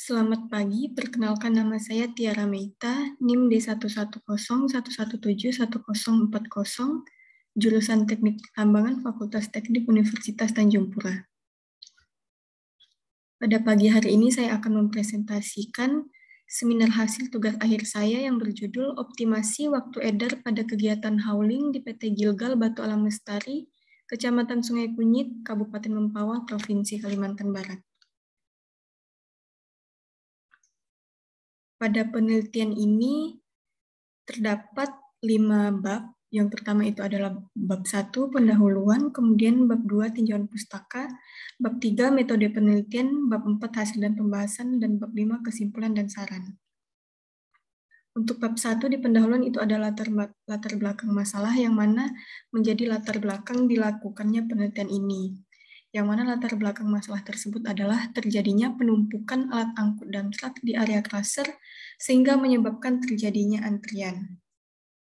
Selamat pagi, perkenalkan nama saya Tiara Meita, NIM D1101171040, jurusan Teknik Tambangan Fakultas Teknik Universitas Tanjung Pura. Pada pagi hari ini saya akan mempresentasikan seminar hasil tugas akhir saya yang berjudul Optimasi Waktu Edar pada Kegiatan Hauling di PT Gilgal Batu Alam Lestari, Kecamatan Sungai Kunyit, Kabupaten Mempawah, Provinsi Kalimantan Barat. Pada penelitian ini terdapat lima bab. Yang pertama itu adalah bab satu pendahuluan, kemudian bab dua tinjauan pustaka, bab tiga metode penelitian, bab empat hasil dan pembahasan, dan bab lima kesimpulan dan saran. Untuk bab satu di pendahuluan itu adalah latar, latar belakang masalah yang mana menjadi latar belakang dilakukannya penelitian ini yang mana latar belakang masalah tersebut adalah terjadinya penumpukan alat angkut dan truk di area klaser sehingga menyebabkan terjadinya antrian.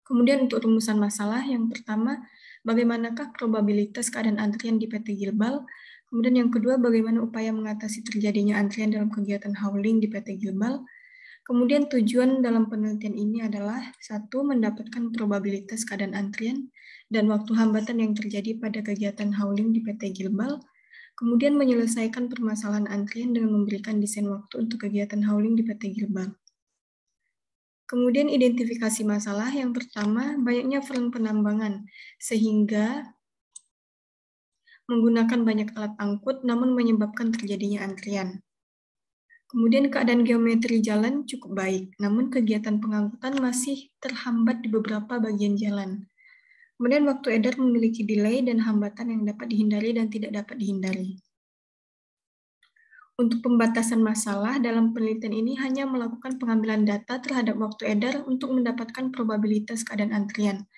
Kemudian untuk rumusan masalah, yang pertama, bagaimanakah probabilitas keadaan antrian di PT Gilbal? Kemudian yang kedua, bagaimana upaya mengatasi terjadinya antrian dalam kegiatan hauling di PT Gilbal? Kemudian tujuan dalam penelitian ini adalah satu mendapatkan probabilitas keadaan antrian dan waktu hambatan yang terjadi pada kegiatan hauling di PT Gilbal kemudian menyelesaikan permasalahan antrian dengan memberikan desain waktu untuk kegiatan hauling di PT Gilbang. Kemudian identifikasi masalah yang pertama, banyaknya front penambangan, sehingga menggunakan banyak alat angkut namun menyebabkan terjadinya antrian. Kemudian keadaan geometri jalan cukup baik, namun kegiatan pengangkutan masih terhambat di beberapa bagian jalan. Kemudian waktu edar memiliki delay dan hambatan yang dapat dihindari dan tidak dapat dihindari. Untuk pembatasan masalah, dalam penelitian ini hanya melakukan pengambilan data terhadap waktu edar untuk mendapatkan probabilitas keadaan antrian.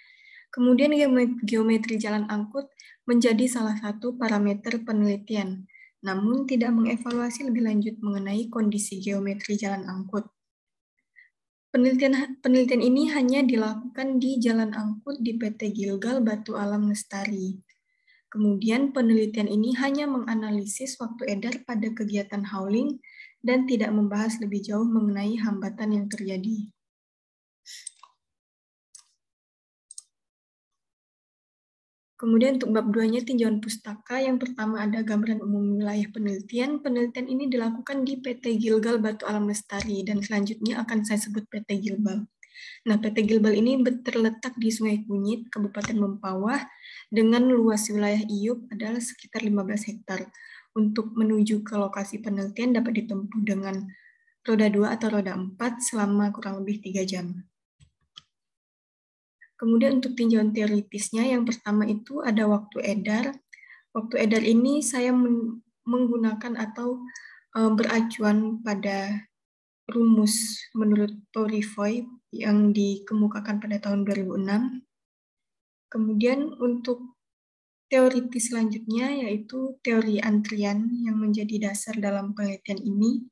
Kemudian geometri jalan angkut menjadi salah satu parameter penelitian, namun tidak mengevaluasi lebih lanjut mengenai kondisi geometri jalan angkut. Penelitian penelitian ini hanya dilakukan di jalan angkut di PT Gilgal Batu Alam Lestari. Kemudian penelitian ini hanya menganalisis waktu edar pada kegiatan howling dan tidak membahas lebih jauh mengenai hambatan yang terjadi. Kemudian untuk bab duanya tinjauan pustaka, yang pertama ada gambaran umum wilayah penelitian. Penelitian ini dilakukan di PT Gilgal Batu Alam Lestari, dan selanjutnya akan saya sebut PT Gilbal. Nah, PT Gilbal ini terletak di Sungai Kunyit, Kabupaten Mempawah, dengan luas wilayah IUP adalah sekitar 15 hektar. Untuk menuju ke lokasi penelitian dapat ditempuh dengan roda 2 atau roda 4 selama kurang lebih 3 jam. Kemudian untuk tinjauan teoritisnya, yang pertama itu ada waktu edar. Waktu edar ini saya menggunakan atau eh, beracuan pada rumus menurut Pauli Foy yang dikemukakan pada tahun 2006. Kemudian untuk teoritis selanjutnya yaitu teori antrian yang menjadi dasar dalam penelitian ini.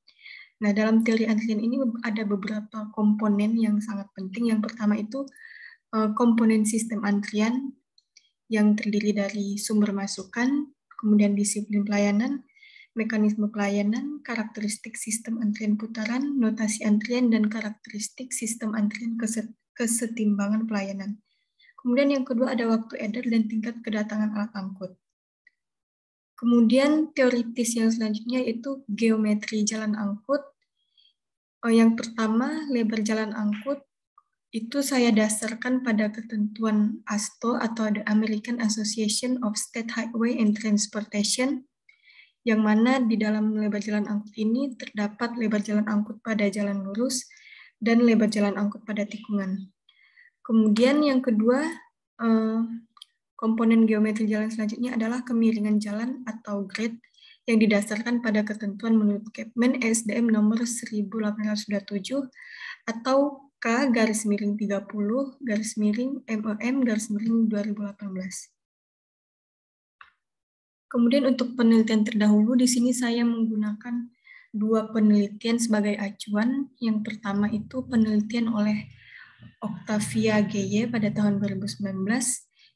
Nah, dalam teori antrian ini ada beberapa komponen yang sangat penting. Yang pertama itu Eh, komponen sistem antrian yang terdiri dari sumber masukan, kemudian disiplin pelayanan, mekanisme pelayanan, karakteristik sistem antrian putaran, notasi antrian, dan karakteristik sistem antrian kesetimbangan pelayanan. Kemudian yang kedua ada waktu edar dan tingkat kedatangan alat angkut. Kemudian teoritis yang selanjutnya yaitu geometri jalan angkut. Eh, yang pertama, lebar jalan angkut itu saya dasarkan pada ketentuan ASTO atau the American Association of State Highway and Transportation yang mana di dalam lebar jalan angkut ini terdapat lebar jalan angkut pada jalan lurus dan lebar jalan angkut pada tikungan. Kemudian yang kedua, eh, komponen geometri jalan selanjutnya adalah kemiringan jalan atau grade yang didasarkan pada ketentuan menurut Kepmen SDM nomor 1827 atau K garis miring 30 garis miring MOM e garis miring 2018. Kemudian untuk penelitian terdahulu di sini saya menggunakan dua penelitian sebagai acuan. Yang pertama itu penelitian oleh Octavia Geye pada tahun 2019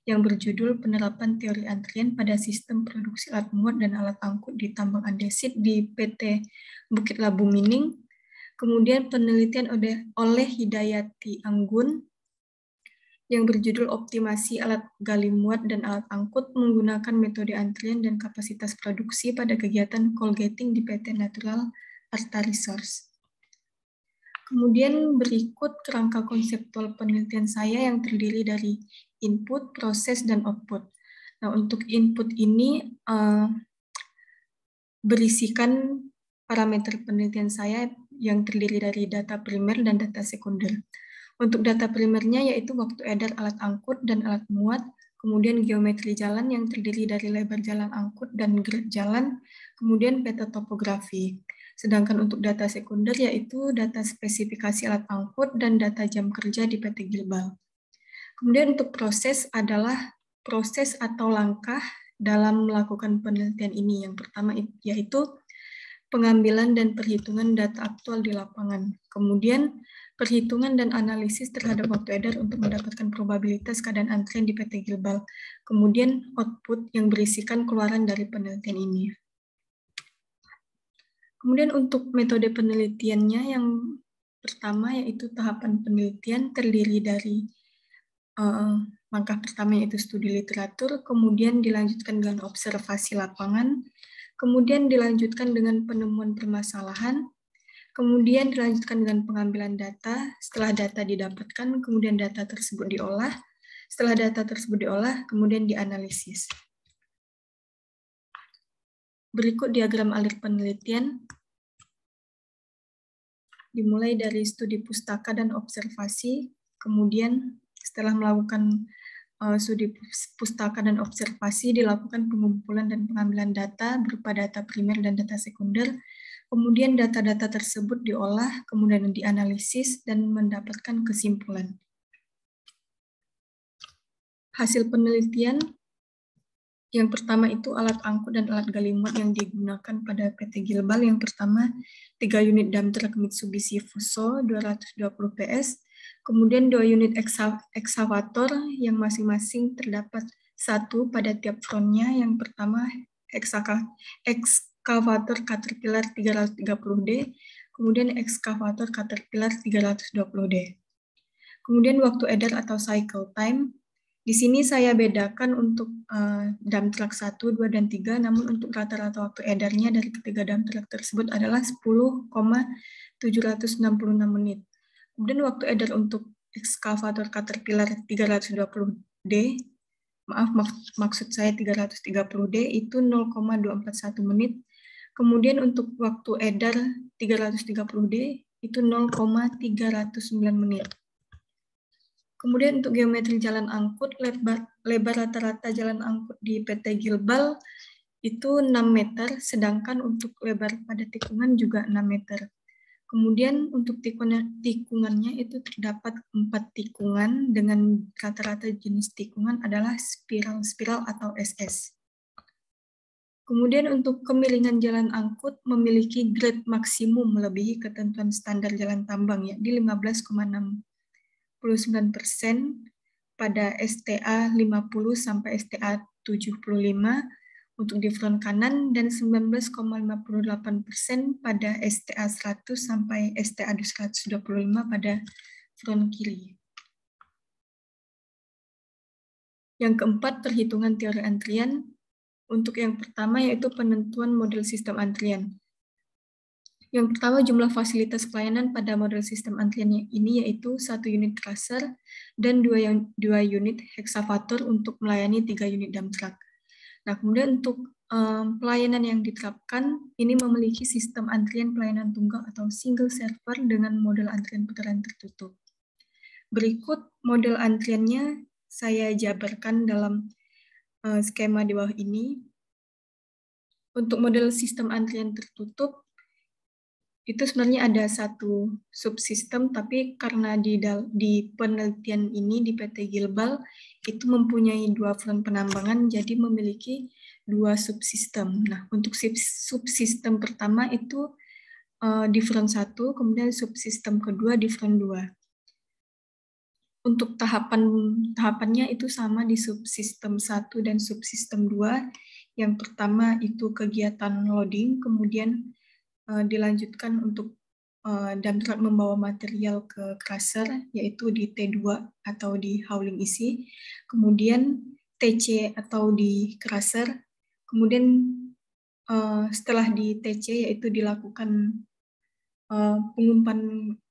yang berjudul penerapan teori antrian pada sistem produksi alat muat dan alat angkut di tambang andesit di PT Bukit Labu Mining Kemudian penelitian oleh Hidayati Anggun yang berjudul Optimasi Alat Gali Muat dan Alat Angkut menggunakan metode antrian dan kapasitas produksi pada kegiatan getting di PT Natural Arta Resource. Kemudian berikut kerangka konseptual penelitian saya yang terdiri dari input, proses, dan output. Nah, untuk input ini eh, berisikan parameter penelitian saya yang terdiri dari data primer dan data sekunder. Untuk data primernya yaitu waktu edar alat angkut dan alat muat, kemudian geometri jalan yang terdiri dari lebar jalan angkut dan gerak jalan, kemudian peta topografi. Sedangkan untuk data sekunder yaitu data spesifikasi alat angkut dan data jam kerja di PT Gilbal. Kemudian untuk proses adalah proses atau langkah dalam melakukan penelitian ini. Yang pertama yaitu pengambilan dan perhitungan data aktual di lapangan. Kemudian, perhitungan dan analisis terhadap waktu edar untuk mendapatkan probabilitas keadaan antrian di PT Gilbal. Kemudian, output yang berisikan keluaran dari penelitian ini. Kemudian untuk metode penelitiannya yang pertama yaitu tahapan penelitian terdiri dari uh, langkah pertama yaitu studi literatur, kemudian dilanjutkan dengan observasi lapangan, kemudian dilanjutkan dengan penemuan permasalahan, kemudian dilanjutkan dengan pengambilan data, setelah data didapatkan, kemudian data tersebut diolah, setelah data tersebut diolah, kemudian dianalisis. Berikut diagram alir penelitian. Dimulai dari studi pustaka dan observasi, kemudian setelah melakukan uh, studi pustaka dan observasi dilakukan pengumpulan dan pengambilan data berupa data primer dan data sekunder. Kemudian data-data tersebut diolah, kemudian dianalisis dan mendapatkan kesimpulan. Hasil penelitian yang pertama itu alat angkut dan alat galimat yang digunakan pada PT Gilbal. Yang pertama, tiga unit truck Mitsubishi Fuso 220 PS, Kemudian dua unit eksavator yang masing-masing terdapat satu pada tiap frontnya. Yang pertama ekskavator Caterpillar 330D, kemudian ekskavator Caterpillar 320D. Kemudian waktu edar atau cycle time. Di sini saya bedakan untuk uh, eh, dump truck 1, 2, dan 3, namun untuk rata-rata waktu edarnya dari ketiga dump truck tersebut adalah 10,766 menit. Kemudian waktu edar untuk ekskavator Caterpillar 320D, maaf mak maksud saya 330D itu 0,241 menit. Kemudian untuk waktu edar 330D itu 0,309 menit. Kemudian untuk geometri jalan angkut, lebar, rata-rata jalan angkut di PT Gilbal itu 6 meter, sedangkan untuk lebar pada tikungan juga 6 meter. Kemudian untuk tikungan, tikungannya itu terdapat empat tikungan dengan rata-rata jenis tikungan adalah spiral-spiral atau SS. Kemudian untuk kemiringan jalan angkut memiliki grade maksimum melebihi ketentuan standar jalan tambang ya di 15,69 persen pada STA 50 sampai STA 75 untuk di front kanan dan 19,58 persen pada STA 100 sampai STA 125 pada front kiri. Yang keempat, perhitungan teori antrian. Untuk yang pertama yaitu penentuan model sistem antrian. Yang pertama, jumlah fasilitas pelayanan pada model sistem antrian ini yaitu satu unit tracer dan dua, unit heksavator untuk melayani tiga unit dump truck Nah, kemudian untuk um, pelayanan yang diterapkan ini memiliki sistem antrian pelayanan tunggal atau single server dengan model antrian putaran tertutup. Berikut model antriannya saya jabarkan dalam uh, skema di bawah ini. Untuk model sistem antrian tertutup, itu sebenarnya ada satu subsistem tapi karena di di penelitian ini di PT Gilbal itu mempunyai dua front penambangan jadi memiliki dua subsistem. Nah, untuk subsistem pertama itu uh, di front 1 kemudian subsistem kedua di front 2. Untuk tahapan tahapannya itu sama di subsistem 1 dan subsistem 2. Yang pertama itu kegiatan loading, kemudian Eh, dilanjutkan untuk uh, eh, truck membawa material ke crusher yaitu di T2 atau di howling isi, e kemudian TC atau di crusher kemudian eh, setelah di TC yaitu dilakukan pengumpan,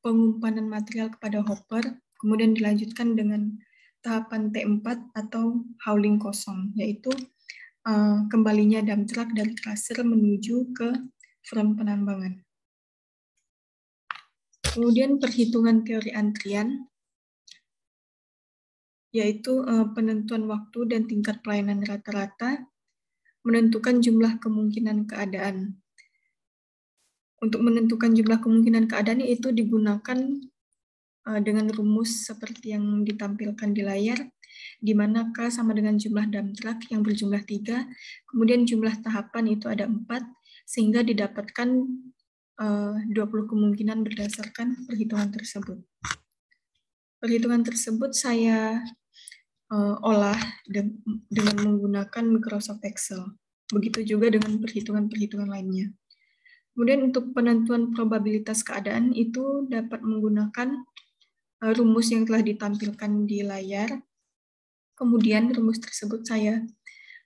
pengumpanan material kepada hopper, kemudian dilanjutkan dengan tahapan T4 atau howling kosong, yaitu kembalinya dump truck dari crusher menuju ke front penambangan. Kemudian perhitungan teori antrian, yaitu eh, penentuan waktu dan tingkat pelayanan rata-rata, menentukan jumlah kemungkinan keadaan. Untuk menentukan jumlah kemungkinan keadaan itu digunakan eh, dengan rumus seperti yang ditampilkan di layar, di mana K sama dengan jumlah dump truck yang berjumlah tiga, kemudian jumlah tahapan itu ada empat sehingga didapatkan eh, uh, 20 kemungkinan berdasarkan perhitungan tersebut. Perhitungan tersebut saya eh, olah dengan menggunakan Microsoft Excel. Begitu juga dengan perhitungan-perhitungan lainnya. Kemudian untuk penentuan probabilitas keadaan itu dapat menggunakan eh, rumus yang telah ditampilkan di layar. Kemudian rumus tersebut saya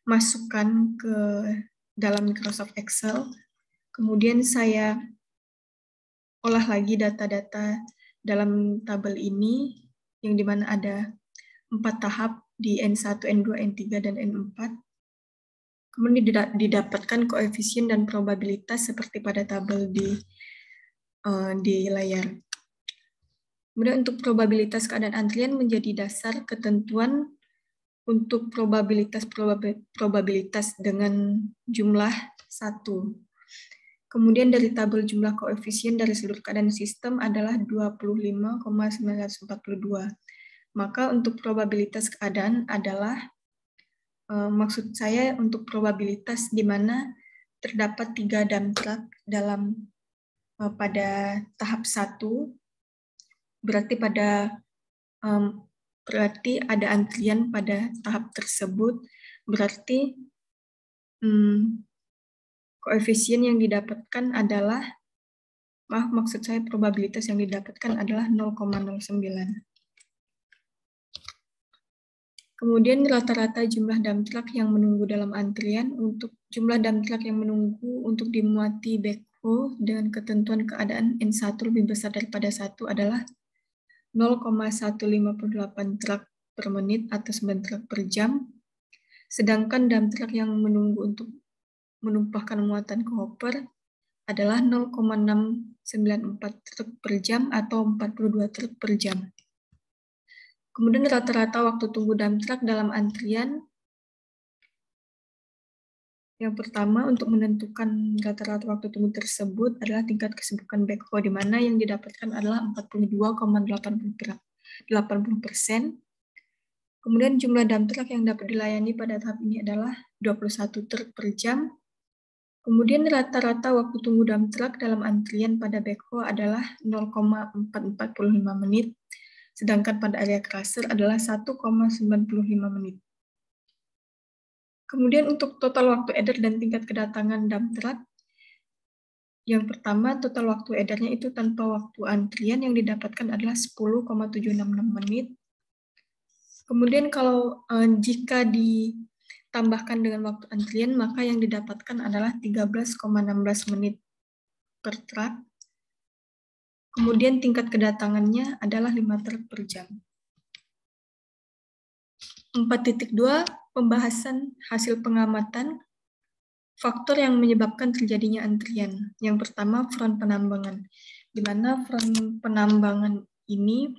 masukkan ke dalam Microsoft Excel. Kemudian saya olah lagi data-data dalam tabel ini yang dimana ada empat tahap di N1, N2, N3, dan N4. Kemudian didapatkan koefisien dan probabilitas seperti pada tabel di uh, di layar. Kemudian untuk probabilitas keadaan antrian menjadi dasar ketentuan untuk probabilitas probabilitas dengan jumlah satu. Kemudian dari tabel jumlah koefisien dari seluruh keadaan sistem adalah 25,942. Maka untuk probabilitas keadaan adalah eh, maksud saya untuk probabilitas di mana terdapat tiga dump truck dalam eh, pada tahap satu berarti pada berarti ada antrian pada tahap tersebut, berarti hmm, koefisien yang didapatkan adalah, maaf maksud saya probabilitas yang didapatkan adalah 0,09. Kemudian rata-rata jumlah dump truck yang menunggu dalam antrian untuk jumlah dump truck yang menunggu untuk dimuati backhoe dengan ketentuan keadaan N1 lebih besar daripada satu adalah 0,158 truk per menit atau 9 truk per jam, sedangkan dump truck yang menunggu untuk menumpahkan muatan ke hopper adalah 0,694 truk per jam atau 42 truk per jam. Kemudian rata-rata waktu tunggu dump truck dalam antrian yang pertama untuk menentukan rata-rata waktu tunggu tersebut adalah tingkat kesibukan backhoe di mana yang didapatkan adalah 42,80 Kemudian jumlah dump truck yang dapat dilayani pada tahap ini adalah 21 truk per jam. Kemudian rata-rata waktu tunggu dump truck dalam antrian pada backhoe adalah 0,445 menit, sedangkan pada area crusher adalah 1,95 menit. Kemudian untuk total waktu edar dan tingkat kedatangan truck, yang pertama total waktu edarnya itu tanpa waktu antrian yang didapatkan adalah 10,766 menit. Kemudian kalau eh, jika ditambahkan dengan waktu antrian, maka yang didapatkan adalah 13,16 menit per truck. Kemudian tingkat kedatangannya adalah 5 truk per jam. 4.2 pembahasan hasil pengamatan faktor yang menyebabkan terjadinya antrian. Yang pertama, front penambangan. Di mana front penambangan ini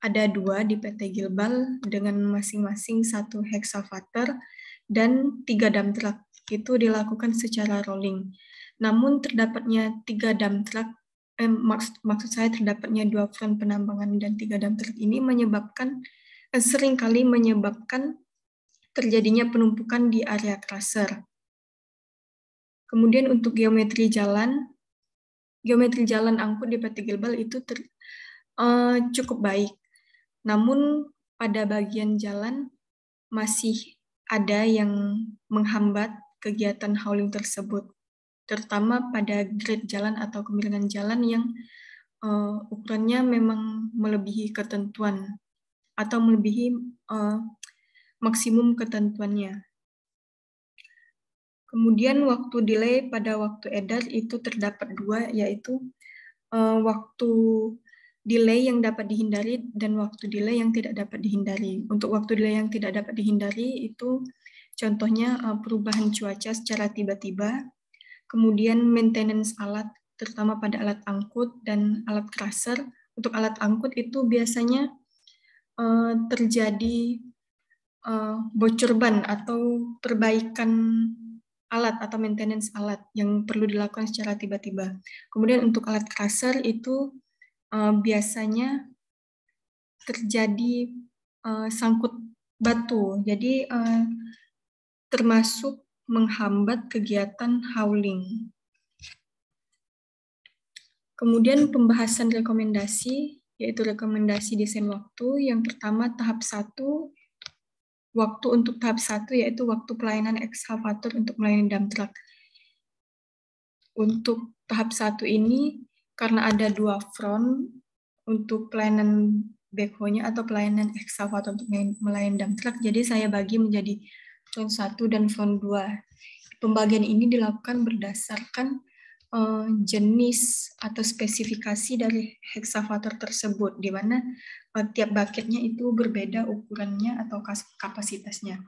ada dua di PT Gilbal dengan masing-masing satu hexavator dan tiga dam truck. Itu dilakukan secara rolling. Namun terdapatnya tiga dam truck, eh, maksud, maksud saya terdapatnya dua front penambangan dan tiga dam truck ini menyebabkan eh, seringkali menyebabkan terjadinya penumpukan di area tracer. Kemudian untuk geometri jalan, geometri jalan angkut di PT Gilbal itu ter, uh, cukup baik. Namun pada bagian jalan masih ada yang menghambat kegiatan hauling tersebut, terutama pada grade jalan atau kemiringan jalan yang uh, ukurannya memang melebihi ketentuan atau melebihi uh, maksimum ketentuannya. Kemudian waktu delay pada waktu edar itu terdapat dua, yaitu uh, waktu delay yang dapat dihindari dan waktu delay yang tidak dapat dihindari. Untuk waktu delay yang tidak dapat dihindari itu contohnya uh, perubahan cuaca secara tiba-tiba, kemudian maintenance alat, terutama pada alat angkut dan alat crusher. Untuk alat angkut itu biasanya uh, terjadi uh, eh, bocor ban atau perbaikan alat atau maintenance alat yang perlu dilakukan secara tiba-tiba. Kemudian untuk alat crusher itu uh, biasanya terjadi uh, sangkut batu, jadi uh, termasuk menghambat kegiatan howling. Kemudian pembahasan rekomendasi, yaitu rekomendasi desain waktu. Yang pertama tahap satu waktu untuk tahap satu yaitu waktu pelayanan ekskavator untuk melayani dump truck. Untuk tahap satu ini karena ada dua front untuk pelayanan backhoe-nya atau pelayanan ekskavator untuk melayani dump truck, jadi saya bagi menjadi front satu dan front dua. Pembagian ini dilakukan berdasarkan Eh, jenis atau spesifikasi dari hexavator tersebut, di mana eh, tiap bucketnya itu berbeda ukurannya atau kapasitasnya.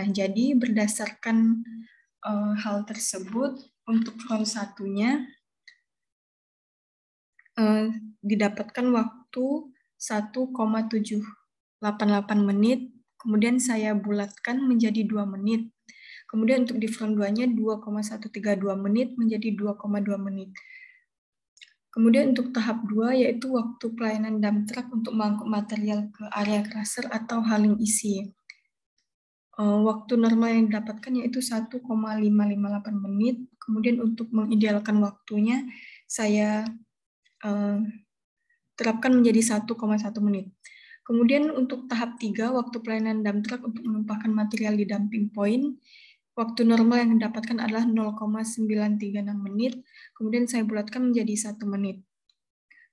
Nah, jadi berdasarkan eh, hal tersebut, untuk hal satunya didapatkan waktu 1,788 menit, kemudian saya bulatkan menjadi 2 menit Kemudian untuk di front 2-nya 2,132 menit menjadi 2,2 menit. Kemudian untuk tahap 2 yaitu waktu pelayanan dump truck untuk mengangkut material ke area crusher atau haling isi. E eh, waktu normal yang didapatkan yaitu 1,558 menit. Kemudian untuk mengidealkan waktunya saya eh, terapkan menjadi 1,1 menit. Kemudian untuk tahap 3 waktu pelayanan dump truck untuk menumpahkan material di dumping point Waktu normal yang didapatkan adalah 0,936 menit, kemudian saya bulatkan menjadi 1 menit.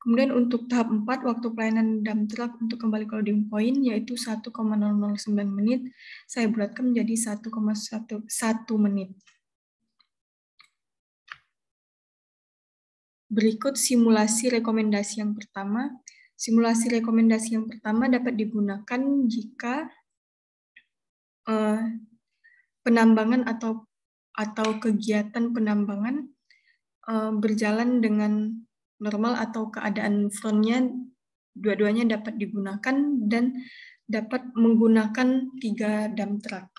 Kemudian untuk tahap 4, waktu pelayanan dump truck untuk kembali ke loading point, yaitu 1,009 menit, saya bulatkan menjadi 1,1 menit. Berikut simulasi rekomendasi yang pertama. Simulasi rekomendasi yang pertama dapat digunakan jika eh, penambangan atau atau kegiatan penambangan uh, berjalan dengan normal atau keadaan frontnya dua-duanya dapat digunakan dan dapat menggunakan tiga dump truck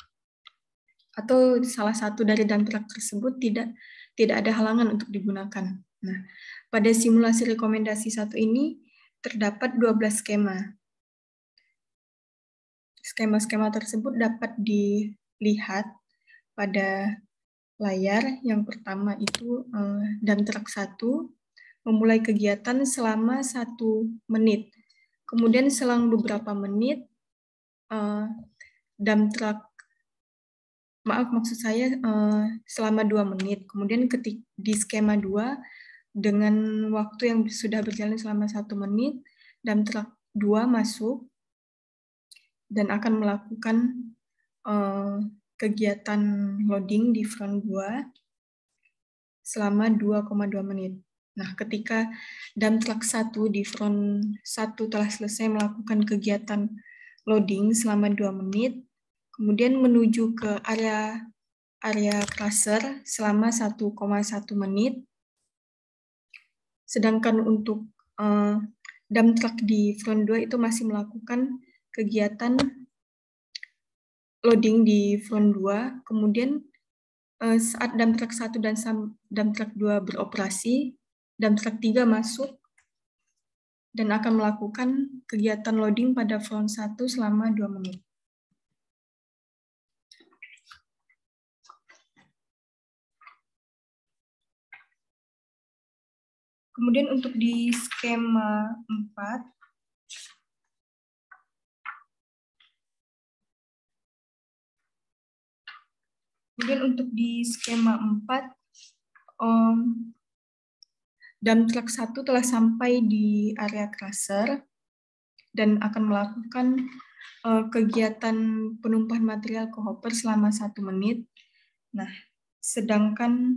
atau salah satu dari dump truck tersebut tidak tidak ada halangan untuk digunakan. Nah, pada simulasi rekomendasi satu ini terdapat 12 skema. Skema-skema tersebut dapat di lihat pada layar yang pertama itu eh, dan truk satu memulai kegiatan selama satu menit. Kemudian selang beberapa menit, eh, dam truk, maaf maksud saya eh, selama dua menit. Kemudian ketik di skema dua, dengan waktu yang sudah berjalan selama satu menit, dam truk dua masuk dan akan melakukan uh, kegiatan loading di front gua selama 2,2 menit. Nah, ketika dump truck 1 di front 1 telah selesai melakukan kegiatan loading selama 2 menit, kemudian menuju ke area area cluster selama 1,1 menit. Sedangkan untuk uh, eh, dump truck di front 2 itu masih melakukan kegiatan loading di front 2, kemudian eh, saat dump truck 1 dan dump truck 2 beroperasi, dump truck 3 masuk dan akan melakukan kegiatan loading pada front 1 selama 2 menit. Kemudian untuk di skema 4, Kemudian untuk di skema 4, um, dump truck 1 telah sampai di area cluster dan akan melakukan uh, kegiatan penumpahan material ke hopper selama satu menit. Nah, sedangkan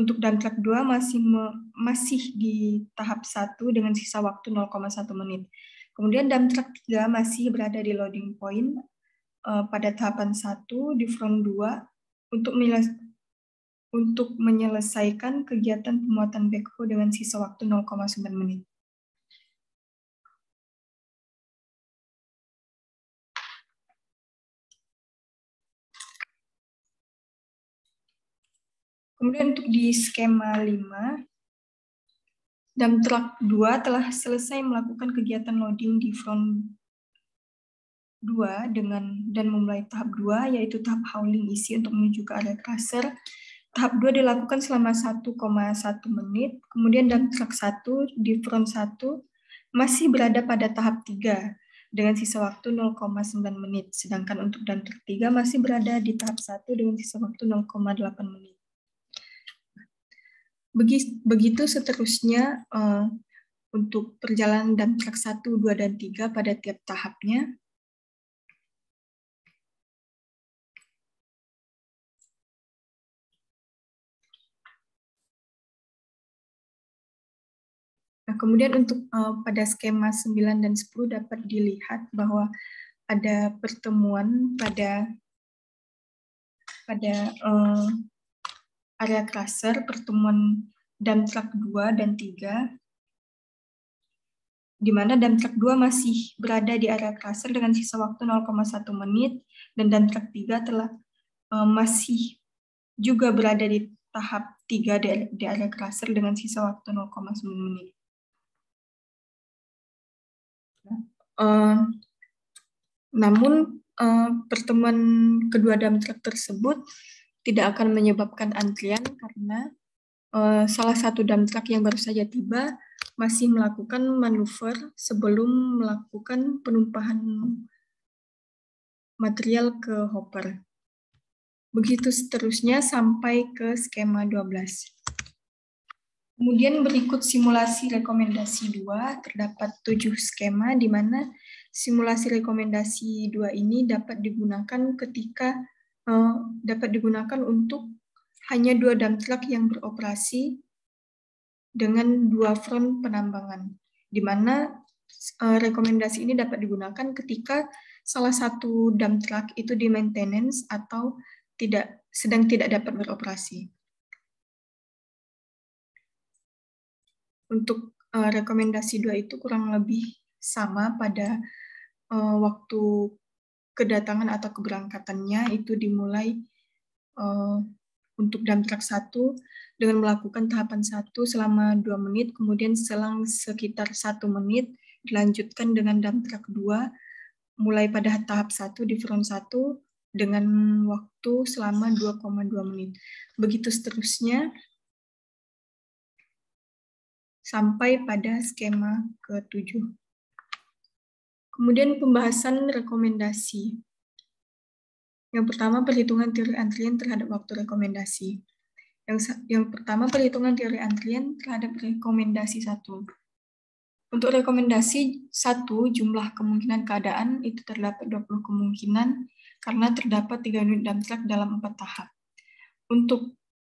untuk dump truck 2 masih me, masih di tahap 1 dengan sisa waktu 0,1 menit. Kemudian dump truck 3 masih berada di loading point uh, pada tahapan 1 di front 2 untuk untuk menyelesaikan kegiatan pemuatan backhoe dengan sisa waktu 0,9 menit. Kemudian untuk di skema 5, dam truck 2 telah selesai melakukan kegiatan loading di front 2 dengan dan memulai tahap 2 yaitu tahap hauling isi untuk menuju ke area cluster. Tahap 2 dilakukan selama 1,1 menit, kemudian dan track 1 di front 1 masih berada pada tahap 3 dengan sisa waktu 0,9 menit, sedangkan untuk dan track 3 masih berada di tahap 1 dengan sisa waktu 0,8 menit. Begitu seterusnya uh, untuk perjalanan dan track 1, 2, dan 3 pada tiap tahapnya. Nah, kemudian untuk uh, pada skema 9 dan 10 dapat dilihat bahwa ada pertemuan pada pada uh, area cluster pertemuan damtrak 2 dan 3 di mana damtrak 2 masih berada di area cluster dengan sisa waktu 0,1 menit dan damtrak 3 telah uh, masih juga berada di tahap 3 di area cluster dengan sisa waktu 0,9 menit. Uh, namun uh, pertemuan kedua damtrak tersebut tidak akan menyebabkan antrian karena uh, salah satu damtrak yang baru saja tiba masih melakukan manuver sebelum melakukan penumpahan material ke hopper. Begitu seterusnya sampai ke skema 12. Kemudian berikut simulasi rekomendasi 2, terdapat tujuh skema di mana simulasi rekomendasi 2 ini dapat digunakan ketika eh, dapat digunakan untuk hanya dua dump truck yang beroperasi dengan dua front penambangan, di mana eh, rekomendasi ini dapat digunakan ketika salah satu dump truck itu di maintenance atau tidak sedang tidak dapat beroperasi. untuk uh, rekomendasi dua itu kurang lebih sama pada uh, waktu kedatangan atau keberangkatannya itu dimulai uh, untuk damtrak satu dengan melakukan tahapan satu selama dua menit, kemudian selang sekitar satu menit dilanjutkan dengan damtrak dua mulai pada tahap satu di front satu dengan waktu selama 2,2 menit. Begitu seterusnya sampai pada skema ke-7. Kemudian pembahasan rekomendasi. Yang pertama, perhitungan teori antrian terhadap waktu rekomendasi. Yang, yang pertama, perhitungan teori antrian terhadap rekomendasi satu. Untuk rekomendasi satu, jumlah kemungkinan keadaan itu terdapat 20 kemungkinan karena terdapat tiga unit truck dalam empat tahap. Untuk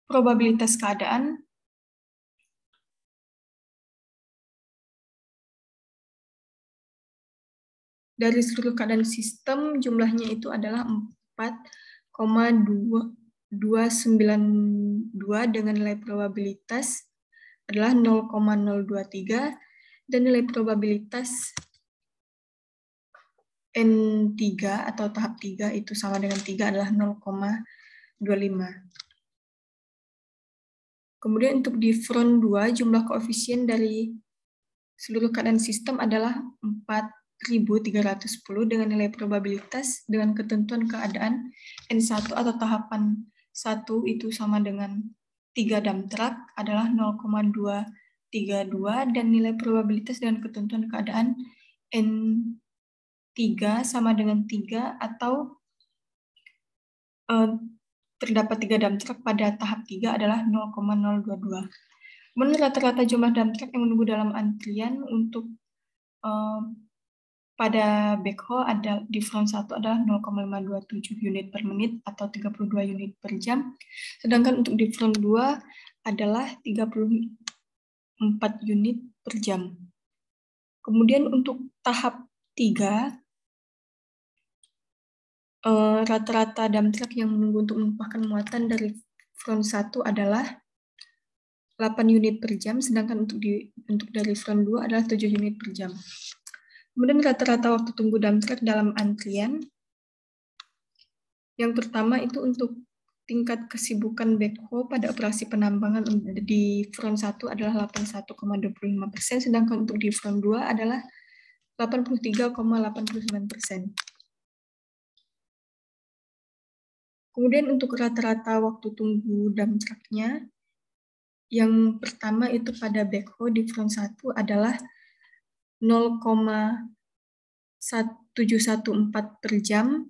probabilitas keadaan, Dari seluruh keadaan sistem, jumlahnya itu adalah 4,292 dengan nilai probabilitas adalah 0,023 dan nilai probabilitas N3 atau tahap 3 itu sama dengan 3 adalah 0,25. Kemudian untuk di front 2, jumlah koefisien dari seluruh keadaan sistem adalah 4 1310 dengan nilai probabilitas dengan ketentuan keadaan N1 atau tahapan 1 itu sama dengan 3 damtrak adalah 0,232 dan nilai probabilitas dengan ketentuan keadaan N3 sama dengan 3 atau eh, terdapat 3 damtrak pada tahap 3 adalah 0,022. Menurut rata-rata jumlah damtrak yang menunggu dalam antrian untuk uh, pada backhoe ada di front 1 adalah 0,527 unit per menit atau 32 unit per jam. Sedangkan untuk di front 2 adalah 34 unit per jam. Kemudian untuk tahap 3 eh, rata-rata dump truck yang menunggu untuk menumpahkan muatan dari front 1 adalah 8 unit per jam, sedangkan untuk di untuk dari front 2 adalah 7 unit per jam. Kemudian rata-rata waktu tunggu dump truck dalam antrian. Yang pertama itu untuk tingkat kesibukan backhoe pada operasi penambangan um, di front 1 adalah 81,25 persen, sedangkan untuk di front 2 adalah 83,89 persen. Kemudian untuk rata-rata waktu tunggu dump truck-nya, yang pertama itu pada backhoe di front 1 adalah 0,714 per jam,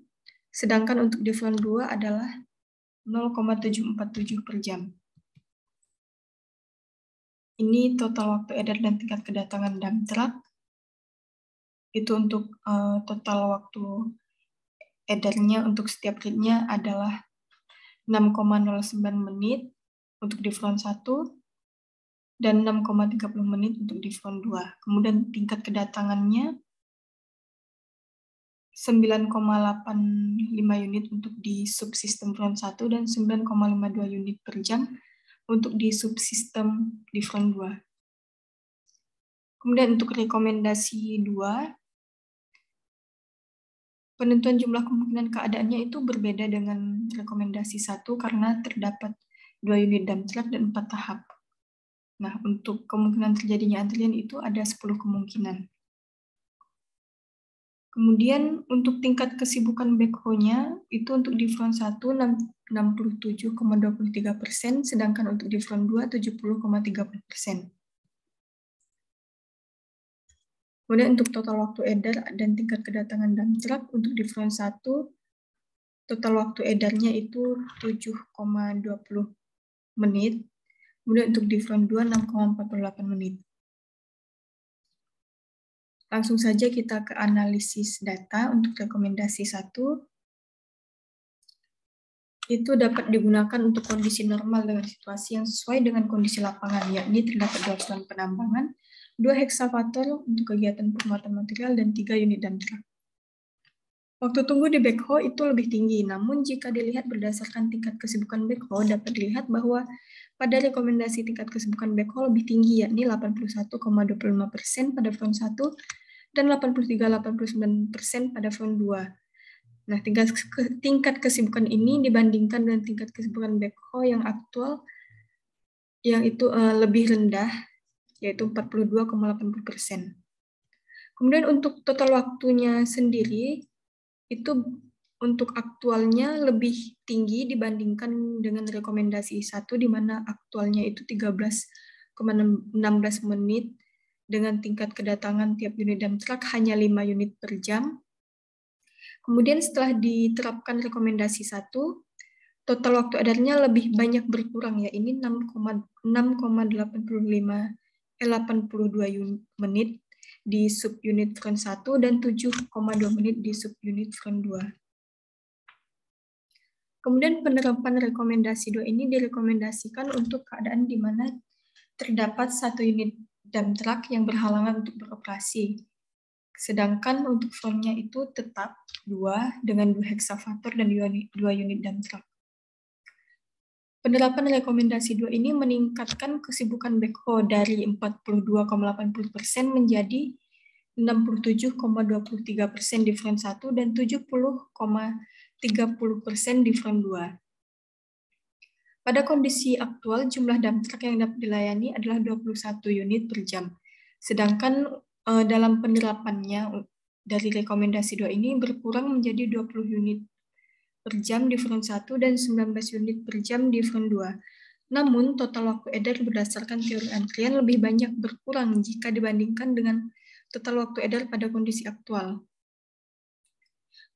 sedangkan untuk teflon 2 adalah 0,747 per jam. Ini total waktu edar dan tingkat kedatangan dump truck. Itu untuk uh, total waktu edarnya untuk setiap ritnya adalah 6,09 menit untuk teflon 1, dan 6,30 menit untuk front 2. Kemudian tingkat kedatangannya 9,85 unit untuk di subsistem front 1 dan 9,52 unit per jam untuk di subsistem di front 2. Kemudian untuk rekomendasi 2, penentuan jumlah kemungkinan keadaannya itu berbeda dengan rekomendasi 1 karena terdapat 2 unit dump truck dan 4 tahap. Nah, untuk kemungkinan terjadinya antrian itu ada 10 kemungkinan. Kemudian untuk tingkat kesibukan backhoe-nya itu untuk di front 1 67,23 persen, sedangkan untuk di front 2 70,3 persen. Kemudian untuk total waktu edar dan tingkat kedatangan dan truck untuk di front 1 total waktu edarnya itu 7,20 menit, Kemudian untuk di front 2 6,48 menit. Langsung saja kita ke analisis data untuk rekomendasi 1. Itu dapat digunakan untuk kondisi normal dengan situasi yang sesuai dengan kondisi lapangan, yakni terdapat dua ton penambangan, dua heksavator untuk kegiatan penguatan material, dan tiga unit dump truck. Waktu tunggu di backhoe itu lebih tinggi, namun jika dilihat berdasarkan tingkat kesibukan backhoe, dapat dilihat bahwa pada rekomendasi tingkat kesibukan backhaul lebih tinggi yakni 81,25% pada front 1 dan 83,89% pada front 2. Nah, tingkat kesibukan ini dibandingkan dengan tingkat kesibukan backhaul yang aktual yang itu eh, lebih rendah yaitu 42,80%. Kemudian untuk total waktunya sendiri itu untuk aktualnya lebih tinggi dibandingkan dengan rekomendasi satu, di mana aktualnya itu 13,16 menit dengan tingkat kedatangan tiap unit dump truck hanya 5 unit per jam. Kemudian setelah diterapkan rekomendasi satu, total waktu edarnya lebih banyak berkurang ya, ini 6,85 eh, 82 menit di subunit front 1 dan 7,2 menit di subunit front 2. Kemudian penerapan rekomendasi 2 ini direkomendasikan untuk keadaan di mana terdapat satu unit dump truck yang berhalangan untuk beroperasi. Sedangkan untuk formnya itu tetap dua dengan dua heksavator dan dua unit dump truck. Penerapan rekomendasi 2 ini meningkatkan kesibukan backhoe dari 42,80% menjadi 67,23% di front 1 dan 30% di front 2. Pada kondisi aktual, jumlah dump truck yang dapat dilayani adalah 21 unit per jam. Sedangkan uh, dalam penerapannya dari rekomendasi 2 ini berkurang menjadi 20 unit per jam di front 1 dan 19 unit per jam di front 2. Namun, total waktu edar berdasarkan teori antrian lebih banyak berkurang jika dibandingkan dengan total waktu edar pada kondisi aktual.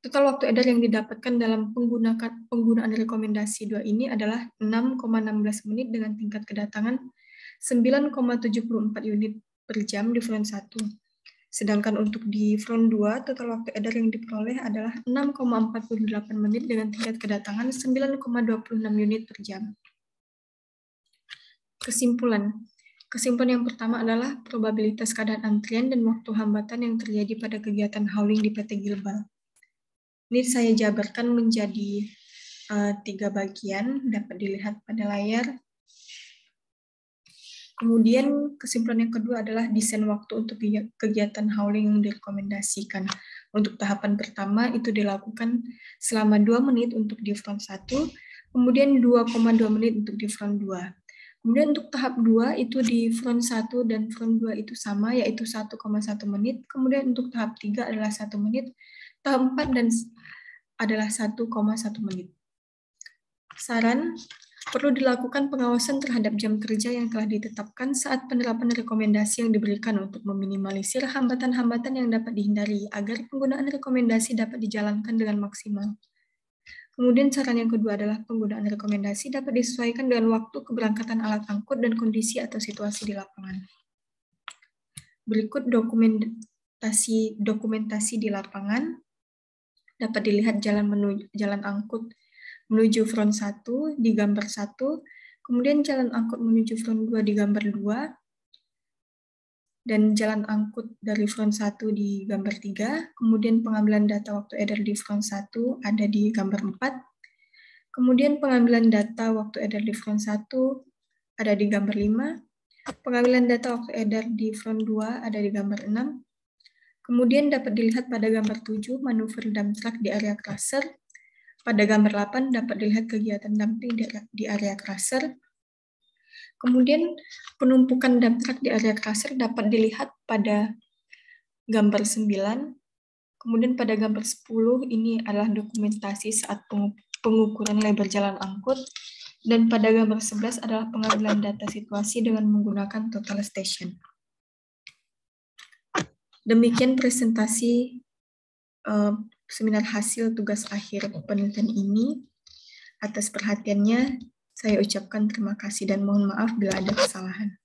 Total waktu edar yang didapatkan dalam penggunaan, penggunaan rekomendasi 2 ini adalah 6,16 menit dengan tingkat kedatangan 9,74 unit per jam di front 1. Sedangkan untuk di front 2, total waktu edar yang diperoleh adalah 6,48 menit dengan tingkat kedatangan 9,26 unit per jam. Kesimpulan. Kesimpulan yang pertama adalah probabilitas keadaan antrian dan waktu hambatan yang terjadi pada kegiatan hauling di PT Gilbal. Ini saya jabarkan menjadi uh, tiga bagian, dapat dilihat pada layar. Kemudian kesimpulan yang kedua adalah desain waktu untuk kegiatan howling yang direkomendasikan. Untuk tahapan pertama itu dilakukan selama 2 menit untuk di front 1, kemudian 2,2 menit untuk di front 2. Kemudian untuk tahap 2 itu di front 1 dan front 2 itu sama yaitu 1,1 menit. Kemudian untuk tahap 3 adalah 1 menit keempat dan adalah 1,1 menit. Saran, perlu dilakukan pengawasan terhadap jam kerja yang telah ditetapkan saat penerapan rekomendasi yang diberikan untuk meminimalisir hambatan-hambatan yang dapat dihindari agar penggunaan rekomendasi dapat dijalankan dengan maksimal. Kemudian saran yang kedua adalah penggunaan rekomendasi dapat disesuaikan dengan waktu keberangkatan alat angkut dan kondisi atau situasi di lapangan. Berikut dokumentasi dokumentasi di lapangan dapat dilihat jalan menuju jalan angkut menuju front 1 di gambar 1, kemudian jalan angkut menuju front 2 di gambar 2, dan jalan angkut dari front 1 di gambar 3, kemudian pengambilan data waktu edar di front 1 ada di gambar 4, kemudian pengambilan data waktu edar di front 1 ada di gambar 5, pengambilan data waktu edar di front 2 ada di gambar 6, Kemudian dapat dilihat pada gambar 7 manuver dump truck di area cluster. Pada gambar 8 dapat dilihat kegiatan dumping di area cluster. Kemudian penumpukan dump truck di area cluster dapat dilihat pada gambar 9. Kemudian pada gambar 10 ini adalah dokumentasi saat pengukuran lebar jalan angkut. Dan pada gambar 11 adalah pengambilan data situasi dengan menggunakan total station. Demikian presentasi uh, seminar hasil tugas akhir penelitian ini. Atas perhatiannya, saya ucapkan terima kasih dan mohon maaf bila ada kesalahan.